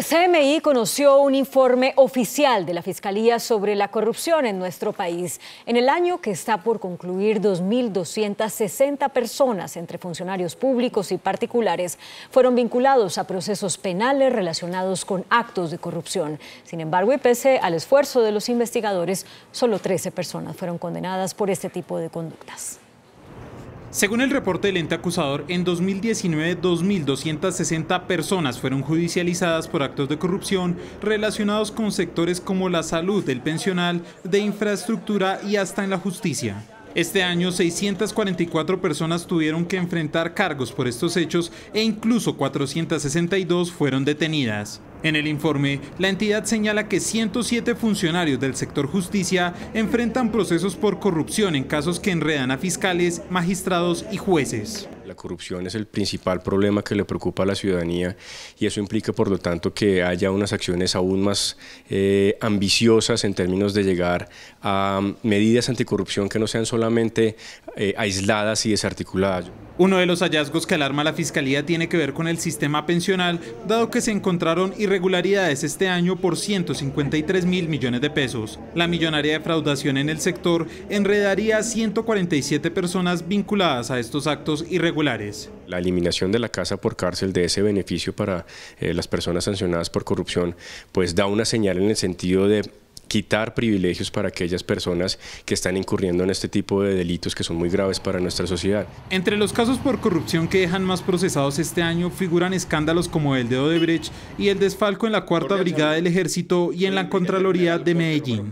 CMI conoció un informe oficial de la Fiscalía sobre la corrupción en nuestro país. En el año que está por concluir, 2.260 personas, entre funcionarios públicos y particulares, fueron vinculados a procesos penales relacionados con actos de corrupción. Sin embargo, y pese al esfuerzo de los investigadores, solo 13 personas fueron condenadas por este tipo de conductas. Según el reporte del ente acusador, en 2019 2.260 personas fueron judicializadas por actos de corrupción relacionados con sectores como la salud, el pensional, de infraestructura y hasta en la justicia. Este año 644 personas tuvieron que enfrentar cargos por estos hechos e incluso 462 fueron detenidas. En el informe, la entidad señala que 107 funcionarios del sector justicia enfrentan procesos por corrupción en casos que enredan a fiscales, magistrados y jueces. La corrupción es el principal problema que le preocupa a la ciudadanía y eso implica, por lo tanto, que haya unas acciones aún más eh, ambiciosas en términos de llegar a medidas anticorrupción que no sean solamente eh, aisladas y desarticuladas. Uno de los hallazgos que alarma la Fiscalía tiene que ver con el sistema pensional, dado que se encontraron irregularidades este año por 153 mil millones de pesos. La millonaria defraudación en el sector enredaría a 147 personas vinculadas a estos actos irregulares. La eliminación de la casa por cárcel de ese beneficio para eh, las personas sancionadas por corrupción, pues da una señal en el sentido de quitar privilegios para aquellas personas que están incurriendo en este tipo de delitos que son muy graves para nuestra sociedad. Entre los casos por corrupción que dejan más procesados este año figuran escándalos como el de Odebrecht y el desfalco en la Cuarta Brigada del Ejército y en la Contraloría de Medellín.